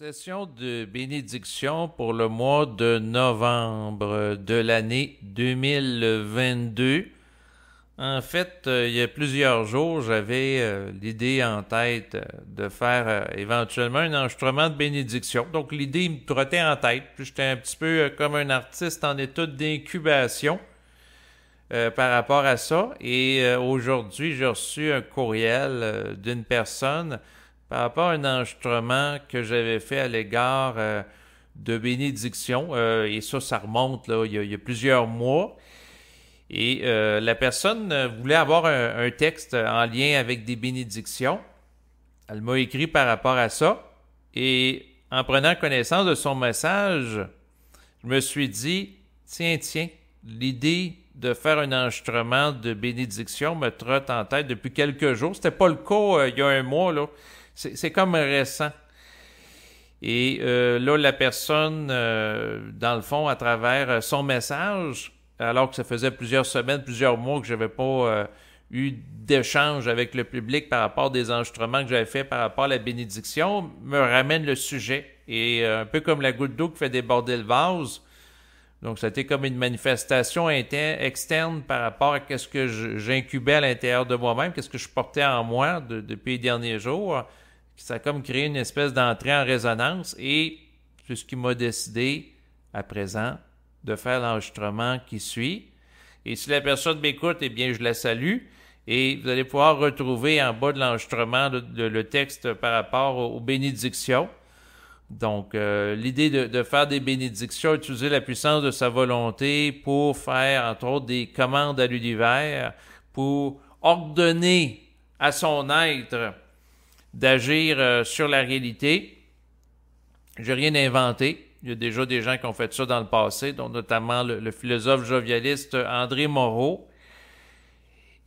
Session de bénédiction pour le mois de novembre de l'année 2022. En fait, euh, il y a plusieurs jours, j'avais euh, l'idée en tête euh, de faire éventuellement un enregistrement de bénédiction. Donc l'idée me trottait en tête. Puis j'étais un petit peu comme un artiste en état d'incubation. par rapport à ça. Et aujourd'hui, j'ai reçu un courriel d'une personne par rapport à un enregistrement que j'avais fait à l'égard euh, de bénédictions. Euh, et ça, ça remonte là, il, y a, plusieurs mois. Et euh, la personne voulait avoir un, texte en lien avec des bénédictions. Elle m'a écrit par rapport à ça. Et en prenant connaissance de son message, je me suis dit, tiens, tiens, l'idée de faire un enregistrement de bénédiction me trotte en tête depuis quelques jours. C'était pas le cas il y a un mois, là. C'est comme récent. Et euh, là, la personne, euh, dans le fond, à travers euh, son message, alors que ça faisait plusieurs semaines, plusieurs mois que je n'avais pas eu d'échange avec le public par rapport des enregistrements que j'avais fait par rapport à la bénédiction, me ramène le sujet. Et un peu comme la goutte d'eau qui fait déborder le vase, donc, c'était comme une manifestation externe par rapport à ce que j'incubais à l'intérieur de moi-même, qu'est-ce que je portais en moi depuis les derniers jours ça a comme créé une espèce d'entrée en résonance et c'est ce qui m'a décidé à présent de faire l'enregistrement qui suit. Et si la personne m'écoute, eh bien, je la salue. Et vous allez pouvoir retrouver en bas de l'enregistrement le, texte par rapport aux, bénédictions. Donc, euh, l'idée de, de, faire des bénédictions, utiliser la puissance de sa volonté pour faire, entre autres, des commandes à l'univers, pour ordonner à son être d'agir euh, sur la réalité. J'ai rien inventé. Il y a déjà des gens qui ont fait ça dans le passé, dont notamment le, philosophe jovialiste André Moreau.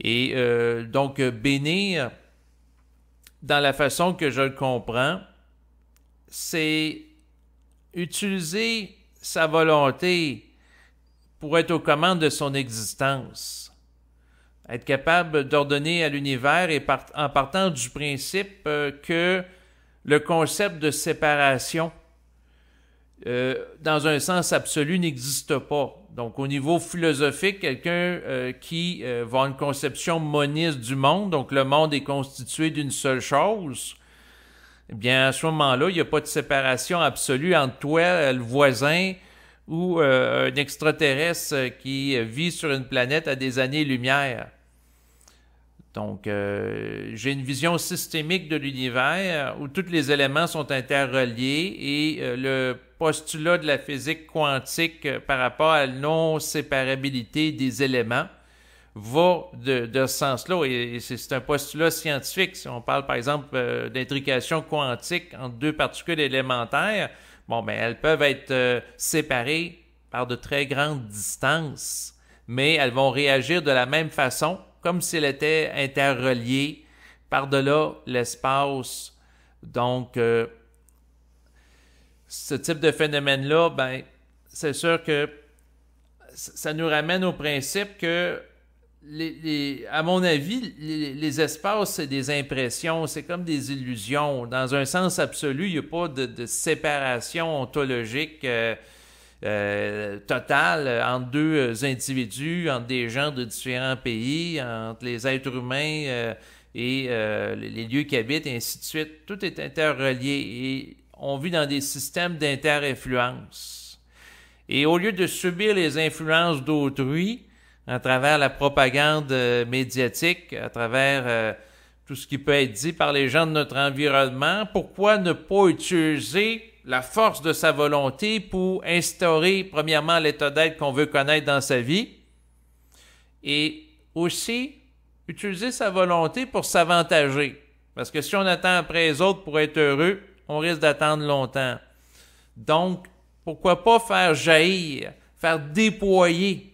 Et euh, donc, bénir, dans la façon que je le comprends, c'est utiliser sa volonté pour être aux commandes de son existence. Être capable d'ordonner à l'univers et en partant du principe euh, que le concept de séparation, euh, dans un sens absolu, n'existe pas. Donc, au niveau philosophique, quelqu'un euh, qui va une conception moniste du monde, donc le monde est constitué d'une seule chose, eh bien, à ce moment-là, il n'y a pas de séparation absolue entre toi, et le voisin, ou euh, un extraterrestre euh, qui vit sur une planète à des années-lumière. Donc, euh, j'ai une vision systémique de l'univers où tous les éléments sont interreliés et le postulat de la physique quantique par rapport à la non-séparabilité des éléments va de, ce sens-là. et c'est un postulat scientifique. Si on parle, par exemple, d'intrication quantique entre deux particules élémentaires, Bon, ben, elles peuvent être euh, séparées par de très grandes distances, mais elles vont réagir de la même façon, comme si étaient interreliées par-delà l'espace. Donc, euh, ce type de phénomène-là, ben, c'est sûr que ça nous ramène au principe que les, les, à mon avis, les, les espaces, c'est des impressions, c'est comme des illusions. Dans un sens absolu, il n'y a pas de, de séparation ontologique euh, euh totale entre deux euh, individus, entre des gens de différents pays, entre les êtres humains euh, et les lieux qui habitent, et ainsi de suite. Tout est interrelié et on vit dans des systèmes d'inter-influence. Et au lieu de subir les influences d'autrui, à travers la propagande euh, médiatique, à travers euh, tout ce qui peut être dit par les gens de notre environnement, pourquoi ne pas utiliser la force de sa volonté pour instaurer, premièrement, l'état d'être qu'on veut connaître dans sa vie et aussi utiliser sa volonté pour s'avantager. Parce que si on attend après les autres pour être heureux, on risque d'attendre longtemps. Donc, pourquoi pas faire jaillir, faire déployer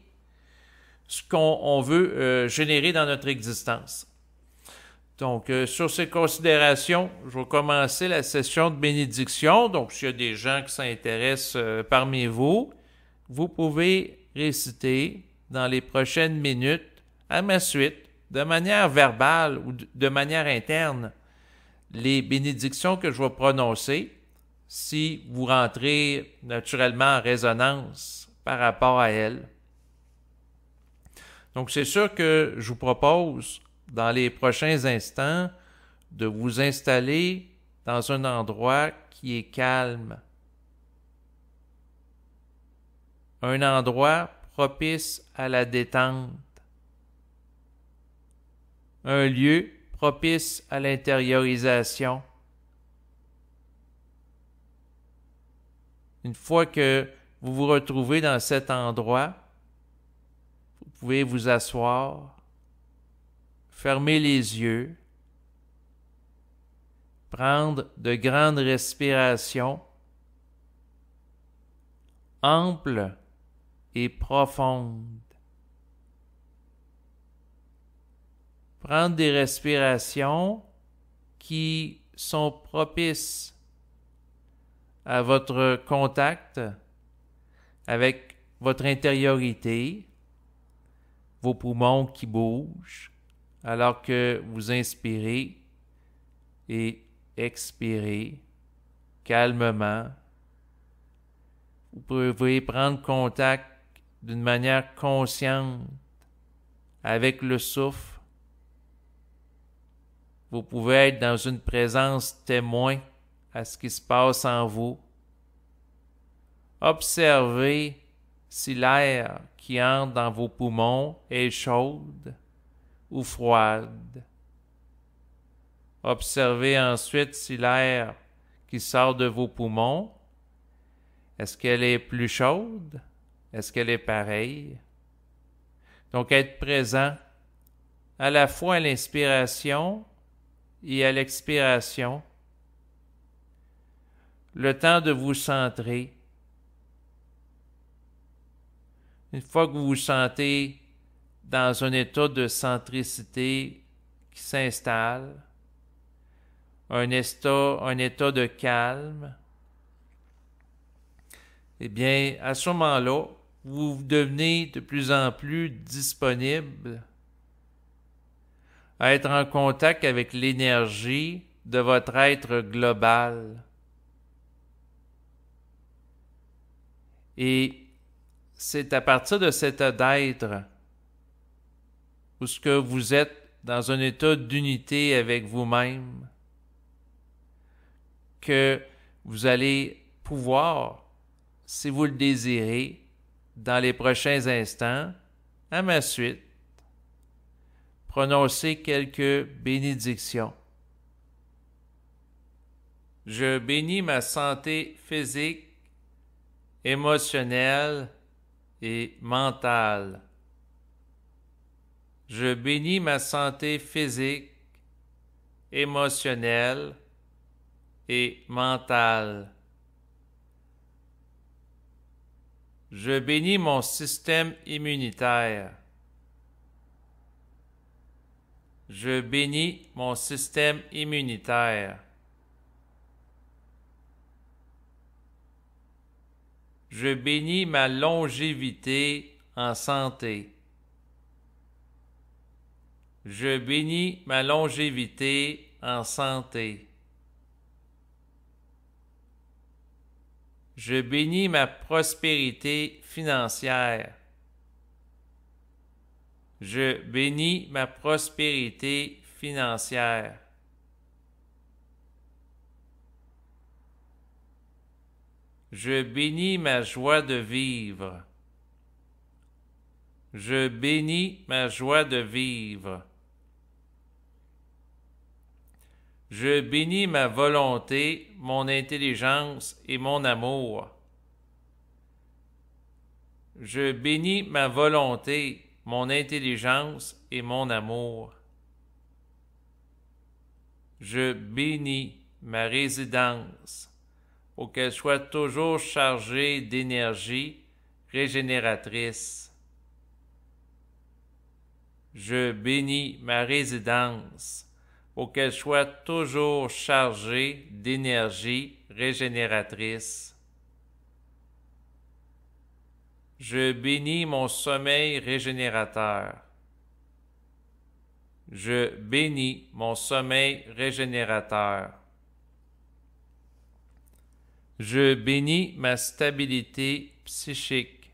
ce qu'on veut euh, générer dans notre existence. Donc, euh, sur ces considérations, je vais commencer la session de bénédiction. Donc, s'il y a des gens qui s'intéressent euh, parmi vous, vous pouvez réciter dans les prochaines minutes, à ma suite, de manière verbale ou de manière interne, les bénédictions que je vais prononcer si vous rentrez naturellement en résonance par rapport à elles. Donc, c'est sûr que je vous propose, dans les prochains instants, de vous installer dans un endroit qui est calme. Un endroit propice à la détente. Un lieu propice à l'intériorisation. Une fois que vous vous retrouvez dans cet endroit, pouvez vous asseoir, fermer les yeux, prendre de grandes respirations amples et profondes. Prendre des respirations qui sont propices à votre contact avec votre intériorité, vos poumons qui bougent alors que vous inspirez et expirez calmement. Vous pouvez prendre contact d'une manière consciente avec le souffle. Vous pouvez être dans une présence témoin à ce qui se passe en vous. Observez si l'air qui entre dans vos poumons est chaude ou froide. Observez ensuite si l'air qui sort de vos poumons, est-ce qu'elle est plus chaude? Est-ce qu'elle est pareille? Donc être présent à la fois à l'inspiration et à l'expiration. Le temps de vous centrer Une fois que vous vous sentez dans un état de centricité qui s'installe, un état, un état de calme, eh bien, à ce moment-là, vous devenez de plus en plus disponible à être en contact avec l'énergie de votre être global. Et c'est à partir de cet d'être où ce que vous êtes dans un état d'unité avec vous-même que vous allez pouvoir, si vous le désirez, dans les prochains instants, à ma suite, prononcer quelques bénédictions. Je bénis ma santé physique, émotionnelle, et mentale. Je bénis ma santé physique, émotionnelle et mentale. Je bénis mon système immunitaire. Je bénis mon système immunitaire. je bénis ma longévité en santé. Je bénis ma longévité en santé. Je bénis ma prospérité financière. Je bénis ma prospérité financière. Je bénis ma joie de vivre. Je bénis ma joie de vivre. Je bénis ma volonté, mon intelligence et mon amour. Je bénis ma volonté, mon intelligence et mon amour. Je bénis ma résidence pour qu'elle soit toujours chargée d'énergie régénératrice. Je bénis ma résidence pour qu'elle soit toujours chargée d'énergie régénératrice. Je bénis mon sommeil régénérateur. Je bénis mon sommeil régénérateur. Je bénis ma stabilité psychique.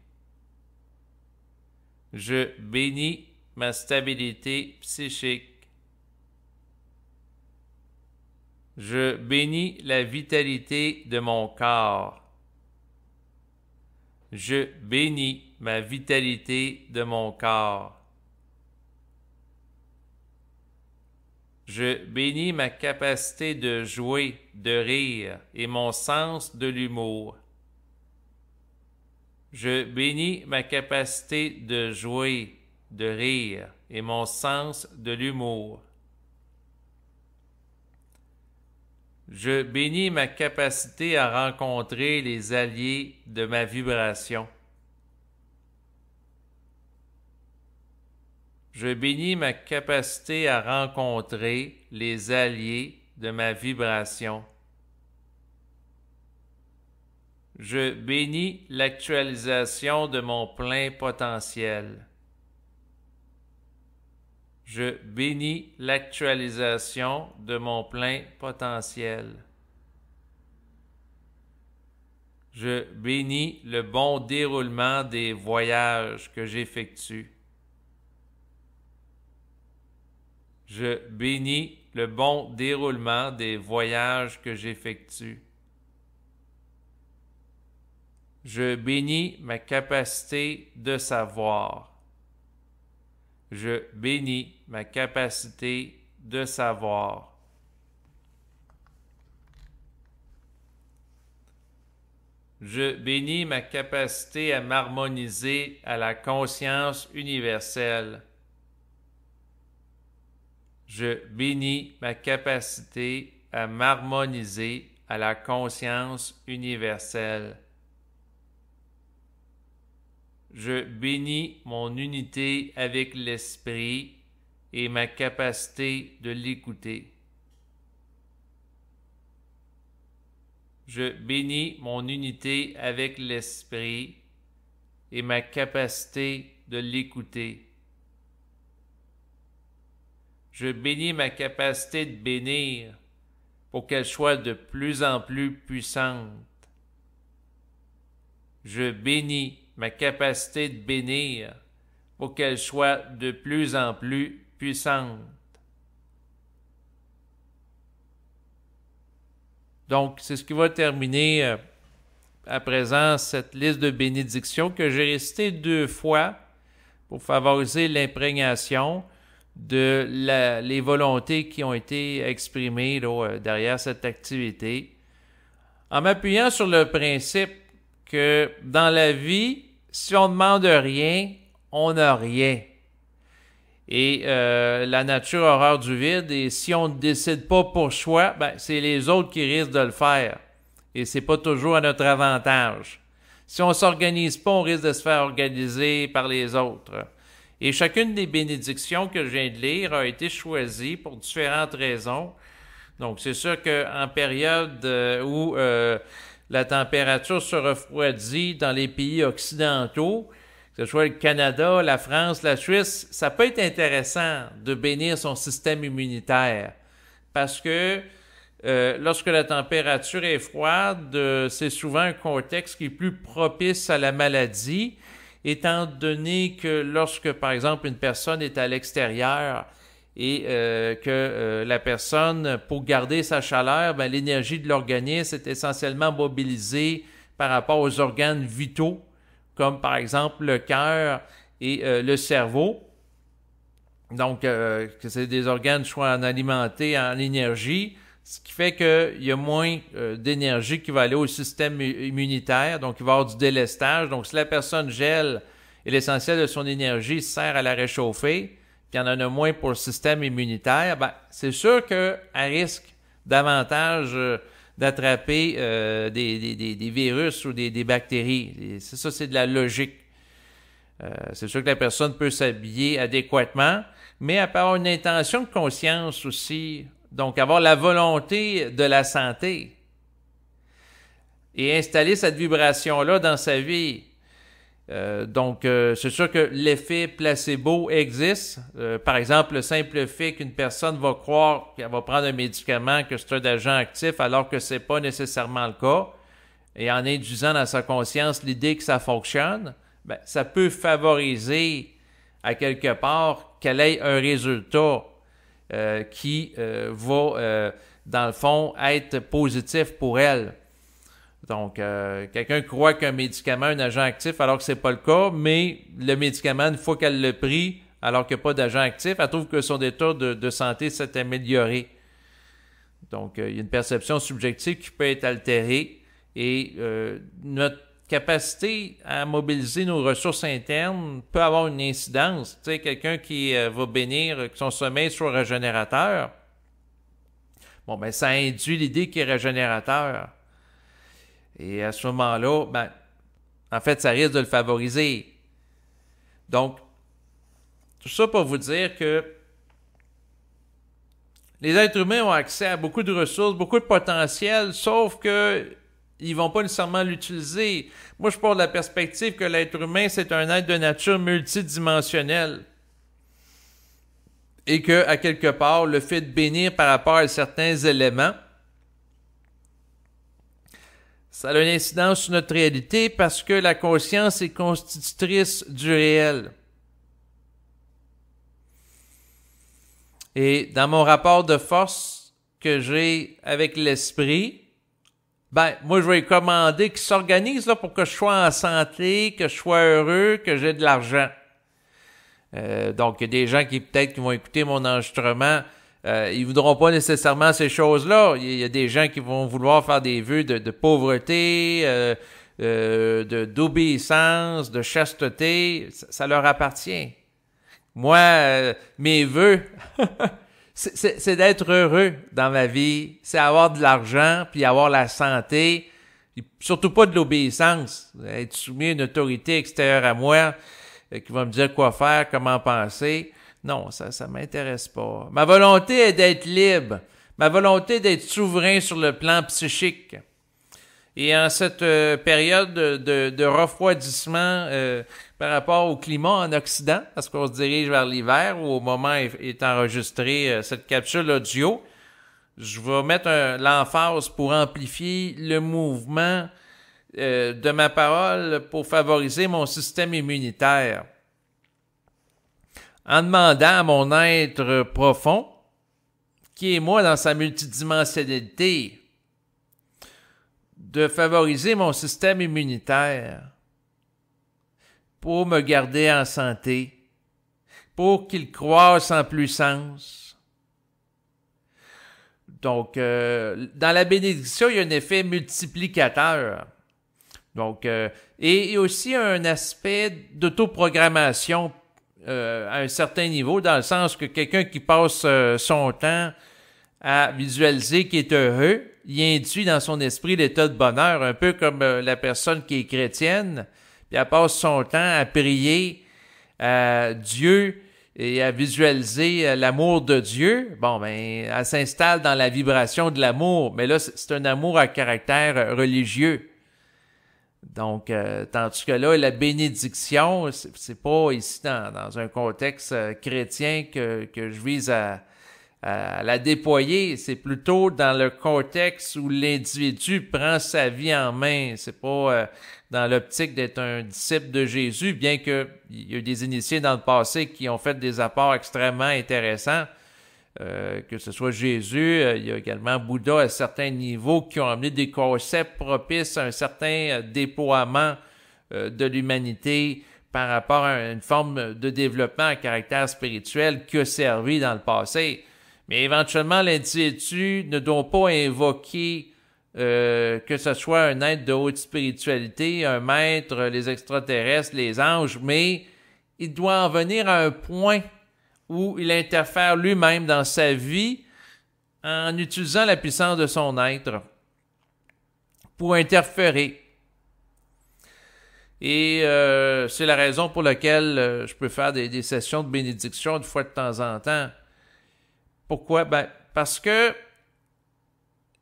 Je bénis ma stabilité psychique. Je bénis la vitalité de mon corps. Je bénis ma vitalité de mon corps. Je bénis ma capacité de jouer, de rire et mon sens de l'humour. Je bénis ma capacité de jouer, de rire et mon sens de l'humour. Je bénis ma capacité à rencontrer les alliés de ma vibration. Je bénis ma capacité à rencontrer les alliés de ma vibration. Je bénis l'actualisation de mon plein potentiel. Je bénis l'actualisation de mon plein potentiel. Je bénis le bon déroulement des voyages que j'effectue. Je bénis le bon déroulement des voyages que j'effectue. Je bénis ma capacité de savoir. Je bénis ma capacité de savoir. Je bénis ma capacité à m'harmoniser à la conscience universelle. Je bénis ma capacité à m'harmoniser à la conscience universelle. Je bénis mon unité avec l'esprit et ma capacité de l'écouter. Je bénis mon unité avec l'esprit et ma capacité de l'écouter. Je bénis ma capacité de bénir pour qu'elle soit de plus en plus puissante. Je bénis ma capacité de bénir pour qu'elle soit de plus en plus puissante. Donc, c'est ce qui va terminer euh, à présent cette liste de bénédictions que j'ai récitée deux fois pour favoriser l'imprégnation de la, les volontés qui ont été exprimées euh, derrière cette activité, en m'appuyant sur le principe que dans la vie, si on ne demande rien, on n'a rien. Et euh, la nature horreur du vide, et si on ne décide pas pour soi, ben, c'est les autres qui risquent de le faire. Et c'est pas toujours à notre avantage. Si on s'organise pas, on risque de se faire organiser par les autres. Et chacune des bénédictions que je viens de lire a été choisie pour différentes raisons. Donc, c'est sûr qu'en période euh, où euh, la température se refroidit dans les pays occidentaux, que ce soit le Canada, la France, la Suisse, ça peut être intéressant de bénir son système immunitaire parce que euh, lorsque la température est froide, c'est souvent un contexte qui est plus propice à la maladie étant donné que lorsque, par exemple, une personne est à l'extérieur et euh, que euh, la personne, pour garder sa chaleur, ben, l'énergie de l'organisme est essentiellement mobilisée par rapport aux organes vitaux, comme par exemple le cœur et euh, le cerveau. Donc, que c'est des organes soient alimentés en énergie ce qui fait qu'il y a moins euh, d'énergie qui va aller au système immunitaire, donc il va y avoir du délestage. Donc, si la personne gèle et l'essentiel de son énergie sert à la réchauffer, puis il y en a moins pour le système immunitaire, ben, c'est sûr qu'elle risque davantage euh, d'attraper euh, des, des, des, virus ou des, bactéries. C'est ça, c'est de la logique. c'est sûr que la personne peut s'habiller adéquatement, mais à part une intention de conscience aussi donc, avoir la volonté de la santé et installer cette vibration-là dans sa vie. Euh, donc, euh, c'est sûr que l'effet placebo existe. Euh, par exemple, le simple fait qu'une personne va croire qu'elle va prendre un médicament, que c'est un agent actif, alors que c'est pas nécessairement le cas, et en induisant dans sa conscience l'idée que ça fonctionne, ben, ça peut favoriser à quelque part qu'elle ait un résultat euh, qui euh, va, euh, dans le fond, être positif pour elle. Donc, quelqu'un croit qu'un médicament est un agent actif alors que ce n'est pas le cas, mais le médicament, une fois qu'elle le pris, alors qu'il n'y a pas d'agent actif, elle trouve que son état de, de santé s'est amélioré. Donc, il y a une perception subjective qui peut être altérée et notre capacité à mobiliser nos ressources internes peut avoir une incidence. Tu sais, quelqu'un qui euh, va bénir que son sommeil soit régénérateur, bon, ben, ça induit l'idée qu'il est régénérateur. Et à ce moment-là, ben, en fait, ça risque de le favoriser. Donc, tout ça pour vous dire que les êtres humains ont accès à beaucoup de ressources, beaucoup de potentiel, sauf que ils vont pas nécessairement l'utiliser. Moi, je parle de la perspective que l'être humain, c'est un être de nature multidimensionnelle. Et que, à quelque part, le fait de bénir par rapport à certains éléments, ça a une incidence sur notre réalité parce que la conscience est constitutrice du réel. Et dans mon rapport de force que j'ai avec l'esprit, ben, moi, je vais commander, qu'ils s'organisent là, pour que je sois en santé, que je sois heureux, que j'ai de l'argent. Euh, donc, il y a des gens qui peut-être qui vont écouter mon enregistrement. Euh, ils voudront pas nécessairement ces choses-là. Il y a des gens qui vont vouloir faire des vœux de, pauvreté, euh, euh d'obéissance, de, chasteté. Ça, ça, leur appartient. Moi, euh, mes vœux, c'est d'être heureux dans ma vie, c'est avoir de l'argent, puis avoir la santé, surtout pas de l'obéissance, être soumis à une autorité extérieure à moi euh, qui va me dire quoi faire, comment penser. Non, ça ça m'intéresse pas. Ma volonté est d'être libre, ma volonté d'être souverain sur le plan psychique. Et en cette euh, période de, refroidissement euh, par rapport au climat en Occident, parce qu'on se dirige vers l'hiver, où au moment est, enregistré enregistrée euh, cette capsule audio, je vais mettre l'emphase pour amplifier le mouvement de ma parole pour favoriser mon système immunitaire. En demandant à mon être profond, qui est moi dans sa multidimensionnalité, de favoriser mon système immunitaire pour me garder en santé, pour qu'il croisse en puissance. Donc, euh, dans la bénédiction, il y a un effet multiplicateur. Donc, euh, et, aussi un aspect d'autoprogrammation euh, à un certain niveau, dans le sens que quelqu'un qui passe euh, son temps à visualiser qu'il est heureux, il induit dans son esprit l'état de bonheur, un peu comme euh, la personne qui est chrétienne, puis elle passe son temps à prier à euh, Dieu et à visualiser euh, l'amour de Dieu. Bon, ben, elle s'installe dans la vibration de l'amour, mais là, c'est un amour à caractère religieux. Donc, tandis que là, la bénédiction, c'est pas ici dans, un contexte chrétien que, que je vise à, euh, la déployer, c'est plutôt dans le contexte où l'individu prend sa vie en main. C'est pas euh, dans l'optique d'être un disciple de Jésus, bien qu'il y a eu des initiés dans le passé qui ont fait des apports extrêmement intéressants. Euh, que ce soit Jésus, il y a également Bouddha à certains niveaux qui ont amené des concepts propices à un certain déploiement de l'humanité par rapport à une forme de développement à caractère spirituel qui a servi dans le passé. Mais éventuellement, l'individu ne doit pas invoquer euh, que ce soit un être de haute spiritualité, un maître, les extraterrestres, les anges, mais il doit en venir à un point où il interfère lui-même dans sa vie en utilisant la puissance de son être pour interférer. Et euh, c'est la raison pour laquelle euh, je peux faire des, des sessions de bénédiction de fois de temps en temps. Pourquoi? Ben, parce que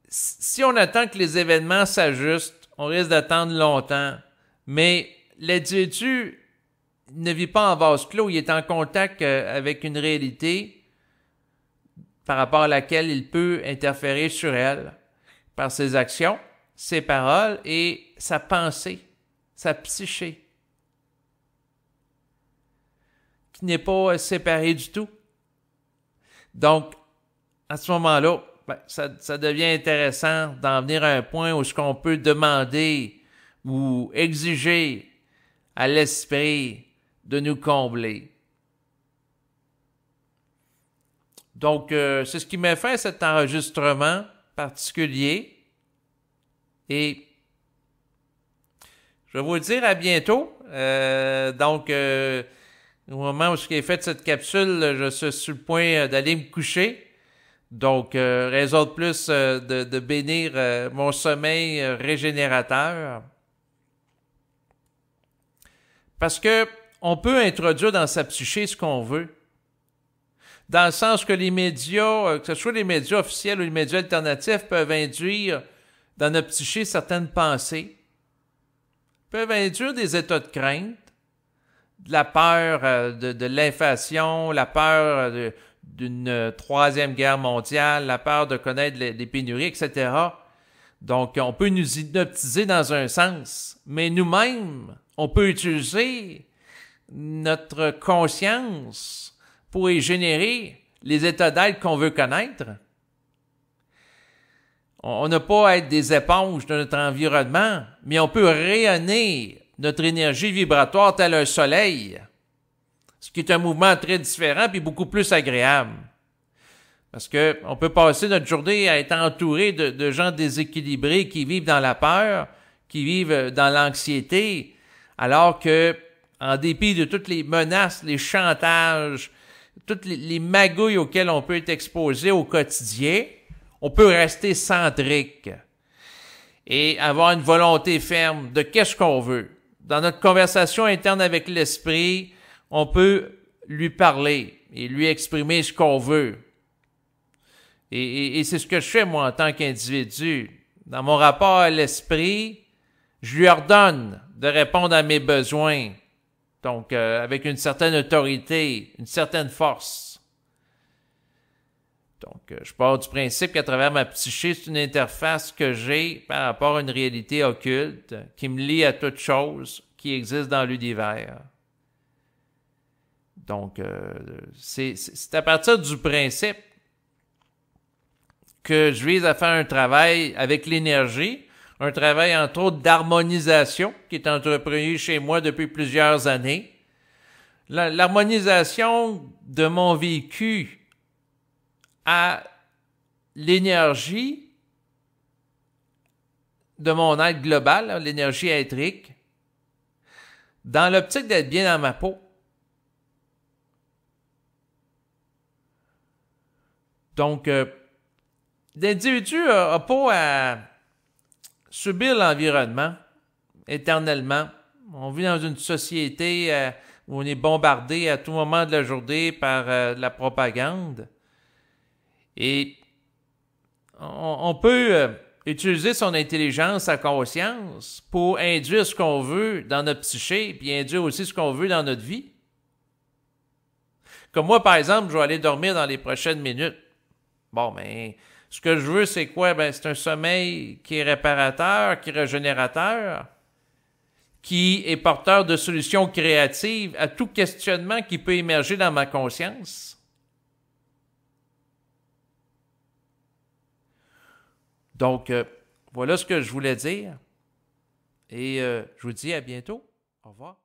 si on attend que les événements s'ajustent, on risque d'attendre longtemps. Mais l'individu ne vit pas en vase clos, il est en contact euh, avec une réalité par rapport à laquelle il peut interférer sur elle par ses actions, ses paroles et sa pensée, sa psyché, qui n'est pas euh, séparée du tout. Donc, à ce moment-là, ben, ça, devient intéressant d'en venir à un point où ce qu'on peut demander ou exiger à l'esprit de nous combler. Donc, euh, c'est ce qui m'a fait cet enregistrement particulier. Et je vais vous dire à bientôt. Euh, donc, euh, au moment où j'ai fait cette capsule, je suis sur le point euh, d'aller me coucher. Donc, euh, raison plus euh, de, bénir euh, mon sommeil régénérateur. Parce que on peut introduire dans sa psyché ce qu'on veut. Dans le sens que les médias, que ce soit les médias officiels ou les médias alternatifs, peuvent induire dans notre psyché certaines pensées, peuvent induire des états de crainte, la peur euh, de, l'inflation, la peur euh, d'une euh, troisième guerre mondiale, la peur de connaître les, des pénuries, etc. Donc, on peut nous hypnotiser dans un sens, mais nous-mêmes, on peut utiliser notre conscience pour y générer les états d'être qu'on veut connaître. On n'a pas à être des éponges de notre environnement, mais on peut rayonner notre énergie vibratoire tel un soleil, ce qui est un mouvement très différent puis beaucoup plus agréable. Parce que on peut passer notre journée à être entouré de, gens déséquilibrés qui vivent dans la peur, qui vivent euh, dans l'anxiété, alors que, en dépit de toutes les menaces, les chantages, toutes les magouilles auxquelles on peut être exposé au quotidien, on peut rester centrique et avoir une volonté ferme de qu'est-ce qu'on veut dans notre conversation interne avec l'Esprit, on peut lui parler et lui exprimer ce qu'on veut. Et, c'est ce que je fais, moi, en tant qu'individu. Dans mon rapport à l'Esprit, je lui ordonne de répondre à mes besoins, donc euh, avec une certaine autorité, une certaine force. Donc, euh, je pars du principe qu'à travers ma psyché, c'est une interface que j'ai par rapport à une réalité occulte qui me lie à toute chose qui existe dans l'univers. Donc, euh, c'est à partir du principe que je vise à faire un travail avec l'énergie, un travail entre autres d'harmonisation qui est entrepris chez moi depuis plusieurs années. L'harmonisation de mon vécu, à l'énergie de mon être global, hein, l'énergie étrique, dans l'optique d'être bien dans ma peau. Donc, euh, l'individu n'a pas à subir l'environnement éternellement. On vit dans une société euh, où on est bombardé à tout moment de la journée par euh, la propagande. Et on, peut euh, utiliser son intelligence, sa conscience pour induire ce qu'on veut dans notre psyché, puis induire aussi ce qu'on veut dans notre vie. Comme moi, par exemple, je vais aller dormir dans les prochaines minutes. Bon, mais ben, ce que je veux, c'est quoi? Ben, c'est un sommeil qui est réparateur, qui est régénérateur, qui est porteur de solutions créatives à tout questionnement qui peut émerger dans ma conscience. Donc, euh, voilà ce que je voulais dire. Et euh, je vous dis à bientôt. Au revoir.